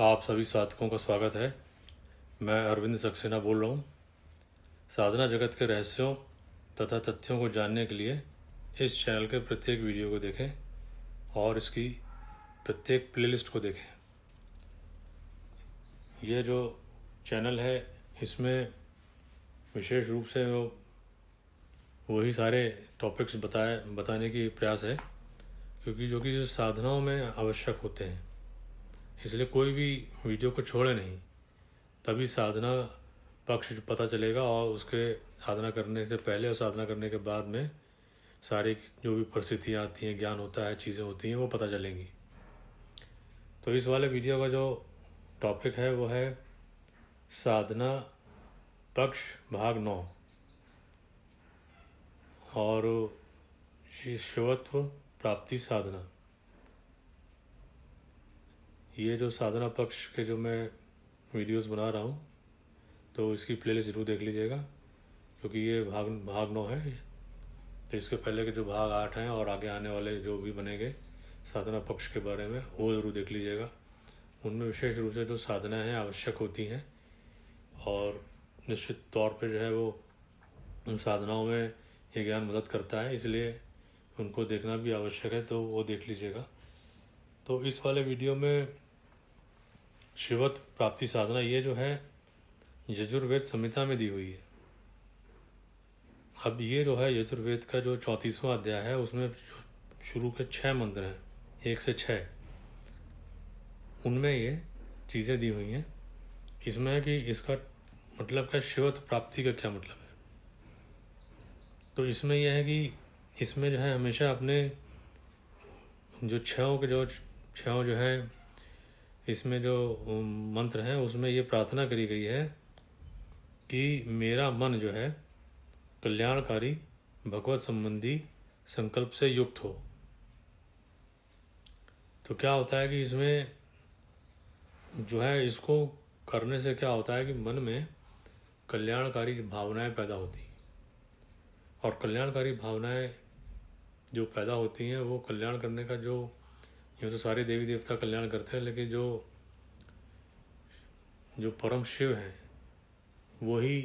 आप सभी साधकों का स्वागत है मैं अरविंद सक्सेना बोल रहा हूँ साधना जगत के रहस्यों तथा तथ्यों को जानने के लिए इस चैनल के प्रत्येक वीडियो को देखें और इसकी प्रत्येक प्लेलिस्ट को देखें यह जो चैनल है इसमें विशेष रूप से वो वही सारे टॉपिक्स बताए बताने की प्रयास है क्योंकि जो कि साधनाओं में आवश्यक होते हैं इसलिए कोई भी वीडियो को छोड़े नहीं तभी साधना पक्ष पता चलेगा और उसके साधना करने से पहले और साधना करने के बाद में सारी जो भी परिस्थितियाँ आती हैं ज्ञान होता है चीज़ें होती हैं वो पता चलेंगी तो इस वाले वीडियो का जो टॉपिक है वो है साधना पक्ष भाग नौ और शिवत्व प्राप्ति साधना ये जो साधना पक्ष के जो मैं वीडियोस बना रहा हूँ तो इसकी प्लेलिस्ट ज़रूर देख लीजिएगा क्योंकि ये भाग भाग नौ है तो इसके पहले के जो भाग आठ हैं और आगे आने वाले जो भी बनेंगे साधना पक्ष के बारे में वो ज़रूर देख लीजिएगा उनमें विशेष रूप से जो साधनाएँ हैं आवश्यक होती हैं और निश्चित तौर पर जो है वो उन साधनाओं में ये ज्ञान मदद करता है इसलिए उनको देखना भी आवश्यक है तो वो देख लीजिएगा तो इस वाले वीडियो में शिवत प्राप्ति साधना ये जो है यजुर्वेद संहिता में दी हुई है अब ये जो है यजुर्वेद का जो चौंतीसवां अध्याय है उसमें शुरू के छः मंत्र हैं एक से छः उनमें ये चीज़ें दी हुई हैं इसमें है कि इसका मतलब क्या शिवत प्राप्ति का क्या मतलब है तो इसमें यह है कि इसमें जो है हमेशा अपने जो छयों के जो छओ जो है इसमें जो मंत्र हैं उसमें ये प्रार्थना करी गई है कि मेरा मन जो है कल्याणकारी भगवत संबंधी संकल्प से युक्त हो तो क्या होता है कि इसमें जो है इसको करने से क्या होता है कि मन में कल्याणकारी भावनाएं पैदा होती और कल्याणकारी भावनाएं जो पैदा होती हैं वो कल्याण करने का जो यूँ तो सारे देवी देवता कल्याण करते हैं लेकिन जो जो परम शिव हैं वही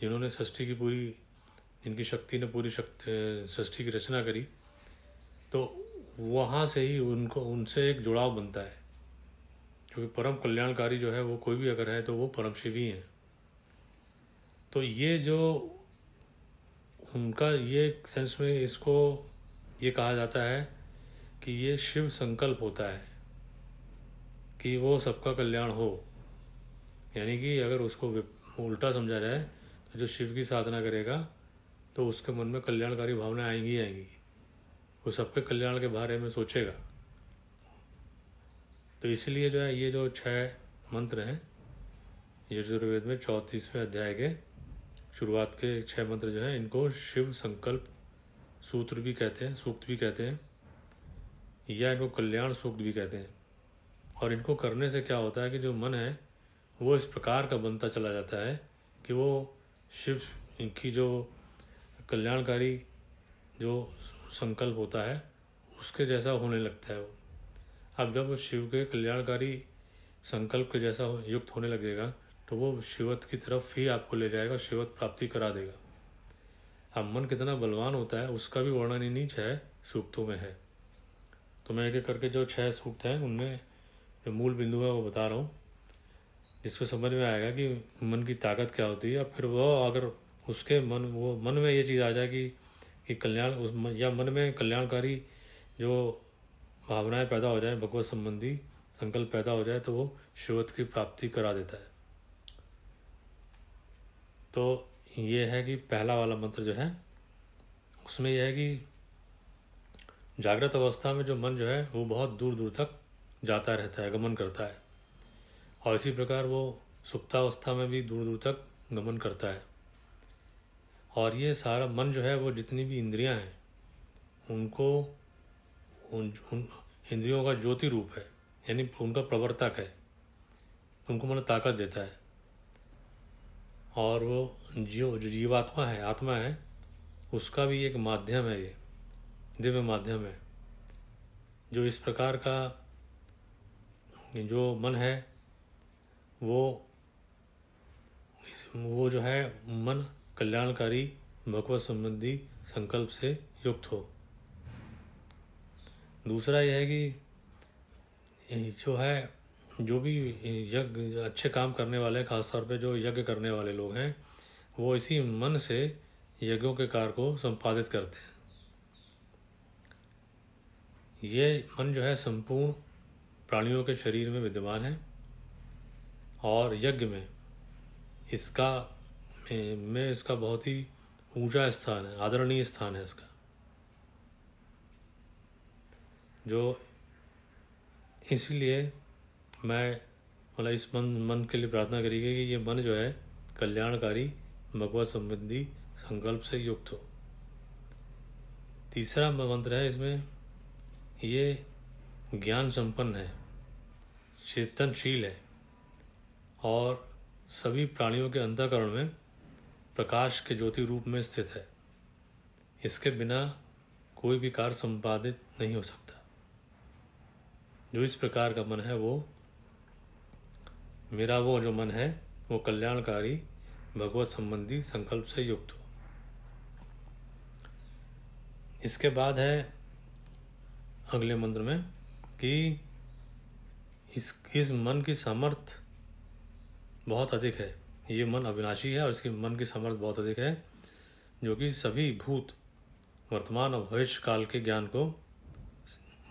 जिन्होंने षष्ठी की पूरी जिनकी शक्ति ने पूरी शक्ति षष्ठी की रचना करी तो वहाँ से ही उनको उनसे एक जुड़ाव बनता है क्योंकि परम कल्याणकारी जो है वो कोई भी अगर है तो वो परम शिव ही हैं तो ये जो उनका ये सेंस में इसको ये कहा जाता है कि ये शिव संकल्प होता है कि वो सबका कल्याण हो यानी कि अगर उसको उल्टा समझा जाए तो जो शिव की साधना करेगा तो उसके मन में कल्याणकारी भावनाएं आएंगी आएंगी वो सबके कल्याण के बारे में सोचेगा तो इसलिए जो है ये जो छह मंत्र हैं यजुर्वेद में चौंतीसवें अध्याय के शुरुआत के छह मंत्र जो हैं इनको शिव संकल्प सूत्र भी कहते हैं सूक्त भी कहते हैं या इनको कल्याण सूक्त भी कहते हैं और इनको करने से क्या होता है कि जो मन है वो इस प्रकार का बनता चला जाता है कि वो शिव की जो कल्याणकारी जो संकल्प होता है उसके जैसा होने लगता है वो अब जब वो शिव के कल्याणकारी संकल्प के जैसा युक्त होने लगेगा तो वो शिवत की तरफ ही आपको ले जाएगा शिवत प्राप्ति करा देगा अब मन कितना बलवान होता है उसका भी वर्णन इन्हीं है सूक्तों में है तो मैं एक करके जो छह सूक्त हैं उनमें जो मूल बिंदु है वो बता रहा हूँ जिसको समझ में आएगा कि मन की ताकत क्या होती है फिर वह अगर उसके मन वो मन में ये चीज़ आ जाए कि कल्याण उस मन, या मन में कल्याणकारी जो भावनाएं पैदा हो जाए भगवत संबंधी संकल्प पैदा हो जाए तो वो शिवत की प्राप्ति करा देता है तो ये है कि पहला वाला मंत्र जो है उसमें यह है कि जागृत अवस्था में जो मन जो है वो बहुत दूर दूर तक जाता रहता है गमन करता है और इसी प्रकार वो सुप्तावस्था में भी दूर दूर तक गमन करता है और ये सारा मन जो है वो जितनी भी इंद्रियां हैं उनको उन, उन इंद्रियों का ज्योति रूप है यानी उनका प्रवर्तक है उनको मन ताकत देता है और वो जीव जो जीवात्मा है आत्मा है उसका भी एक माध्यम है ये दिव्य माध्यम है जो इस प्रकार का जो मन है वो वो जो है मन कल्याणकारी भगवत संबंधी संकल्प से युक्त हो दूसरा यह है कि जो है जो भी यज्ञ अच्छे काम करने वाले खासतौर पे जो यज्ञ करने वाले लोग हैं वो इसी मन से यज्ञों के कार्य को संपादित करते हैं ये मन जो है संपूर्ण प्राणियों के शरीर में विद्यमान है और यज्ञ में इसका में इसका बहुत ही ऊंचा स्थान है आदरणीय स्थान है इसका जो इसलिए मैं मतलब इस मन मन के लिए प्रार्थना करेगी कि ये मन जो है कल्याणकारी भगवत संबंधी संकल्प से युक्त हो तीसरा मंत्र है इसमें ये ज्ञान संपन्न है चेतनशील है और सभी प्राणियों के अंतकरण में प्रकाश के ज्योति रूप में स्थित है इसके बिना कोई भी कार्य संपादित नहीं हो सकता जो इस प्रकार का मन है वो मेरा वो जो मन है वो कल्याणकारी भगवत संबंधी संकल्प से युक्त हो इसके बाद है अगले मंत्र में कि इस इस मन की सामर्थ बहुत अधिक है ये मन अविनाशी है और इसके मन की सामर्थ बहुत अधिक है जो कि सभी भूत वर्तमान और भविष्य काल के ज्ञान को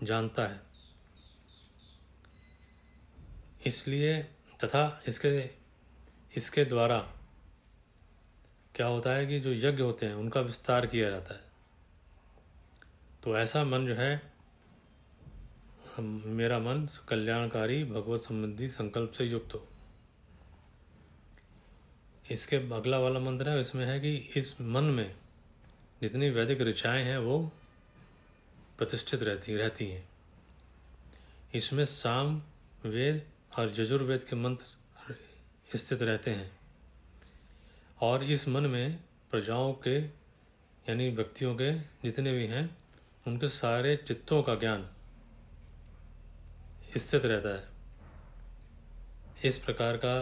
जानता है इसलिए तथा इसके इसके द्वारा क्या होता है कि जो यज्ञ होते हैं उनका विस्तार किया जाता है तो ऐसा मन जो है मेरा मन कल्याणकारी भगवत संबंधी संकल्प से युक्त हो इसके अगला वाला मंत्र है इसमें है कि इस मन में जितनी वैदिक ऋचाएँ हैं वो प्रतिष्ठित रहती रहती हैं इसमें साम वेद और यजुर्वेद के मंत्र स्थित रहते हैं और इस मन में प्रजाओं के यानी व्यक्तियों के जितने भी हैं उनके सारे चित्तों का ज्ञान स्थित रहता है इस प्रकार का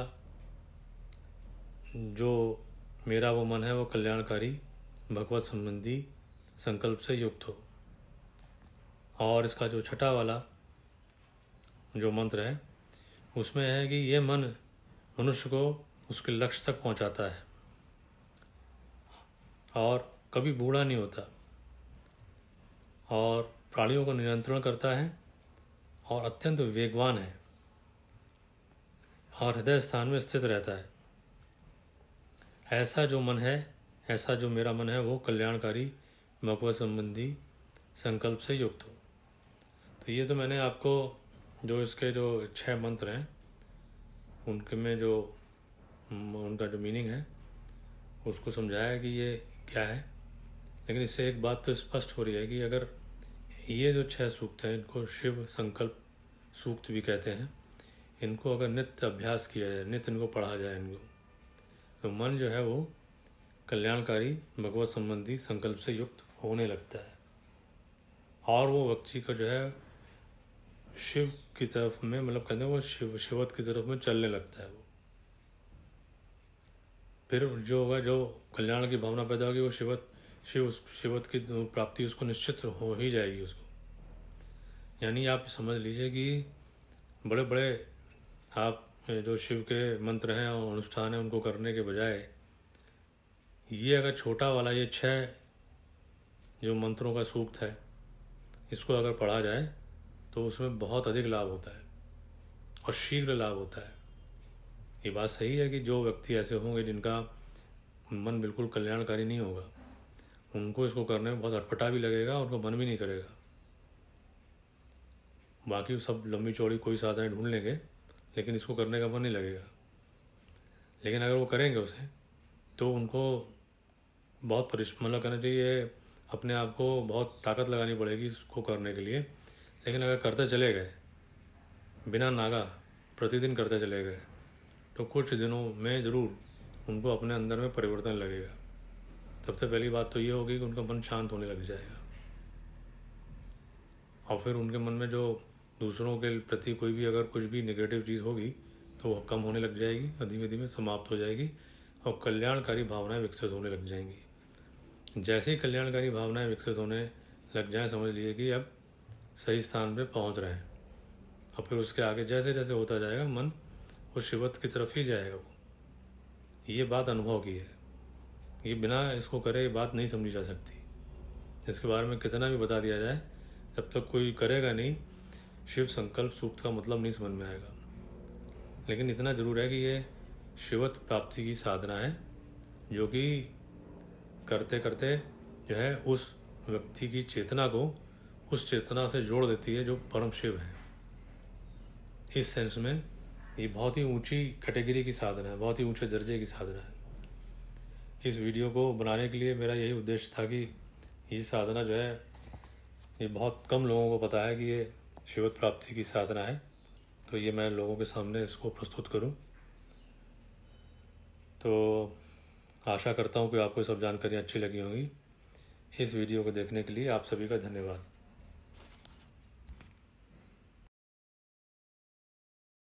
जो मेरा वो मन है वो कल्याणकारी भगवत संबंधी संकल्प से युक्त हो और इसका जो छठा वाला जो मंत्र है उसमें है कि ये मन मनुष्य को उसके लक्ष्य तक पहुंचाता है और कभी बूढ़ा नहीं होता और प्राणियों को नियंत्रण करता है और अत्यंत वेगवान है और हृदय स्थान में स्थित रहता है ऐसा जो मन है ऐसा जो मेरा मन है वो कल्याणकारी मकवा संबंधी संकल्प से युक्त हो तो ये तो मैंने आपको जो इसके जो छह मंत्र हैं उनके में जो उनका जो मीनिंग है उसको समझाया कि ये क्या है लेकिन इससे एक बात तो स्पष्ट हो रही है कि अगर ये जो छह सूक्त हैं इनको शिव संकल्प सूक्त भी कहते हैं इनको अगर नित्य अभ्यास किया जाए नित्य इनको पढ़ा जाए इनको तो मन जो है वो कल्याणकारी भगवत संबंधी संकल्प से युक्त होने लगता है और वो व्यक्ति का जो है शिव की तरफ में मतलब कहते हैं वो शिव शिवत की तरफ में चलने लगता है वो फिर जो होगा जो कल्याण की भावना पैदा होगी वो शिवत शिव शिवत की प्राप्ति उसको निश्चित हो ही जाएगी उसको यानी आप समझ लीजिए कि बड़े बड़े आप जो शिव के मंत्र हैं और अनुष्ठान हैं उनको करने के बजाय ये अगर छोटा वाला ये छः जो मंत्रों का सूक्त है इसको अगर पढ़ा जाए तो उसमें बहुत अधिक लाभ होता है और शीघ्र लाभ होता है ये बात सही है कि जो व्यक्ति ऐसे होंगे जिनका मन बिल्कुल कल्याणकारी नहीं होगा उनको इसको करने में बहुत अटपटा भी लगेगा और उनको मन भी नहीं करेगा बाकी सब लंबी चौड़ी कोई है ढूंढ लेंगे लेकिन इसको करने का मन नहीं लगेगा लेकिन अगर वो करेंगे उसे तो उनको बहुत परिश्रम मतलब करना चाहिए अपने आप को बहुत ताकत लगानी पड़ेगी इसको करने के लिए लेकिन अगर करते चले गए बिना नागा प्रतिदिन करते चले गए तो कुछ दिनों में ज़रूर उनको अपने अंदर में परिवर्तन लगेगा सबसे पहली बात तो ये होगी कि उनका मन शांत होने लग जाएगा और फिर उनके मन में जो दूसरों के प्रति कोई भी अगर कुछ भी निगेटिव चीज़ होगी तो वह कम होने लग जाएगी और धीमे धीमे समाप्त हो जाएगी और कल्याणकारी भावनाएं विकसित होने लग जाएंगी जैसे ही कल्याणकारी भावनाएं विकसित होने लग जाएं समझ लीजिए कि अब सही स्थान पर पहुंच रहे हैं और फिर उसके आगे जैसे जैसे होता जाएगा मन उस शिवत की तरफ ही जाएगा वो ये बात अनुभव की है ये बिना इसको करे ये बात नहीं समझी जा सकती इसके बारे में कितना भी बता दिया जाए जब तक कोई करेगा नहीं शिव संकल्प सूक्त का मतलब नहीं समझ में आएगा लेकिन इतना ज़रूर है कि ये शिवत प्राप्ति की साधना है जो कि करते करते जो है उस व्यक्ति की चेतना को उस चेतना से जोड़ देती है जो परम शिव है इस सेंस में ये बहुत ही ऊंची कैटेगरी की साधना है बहुत ही ऊंचे दर्जे की साधना है इस वीडियो को बनाने के लिए मेरा यही उद्देश्य था कि ये साधना जो है ये बहुत कम लोगों को पता है कि ये शिवत प्राप्ति की साधना है तो ये मैं लोगों के सामने इसको प्रस्तुत करूं तो आशा करता हूं कि आपको सब जानकारियाँ अच्छी लगी होंगी इस वीडियो को देखने के लिए आप सभी का धन्यवाद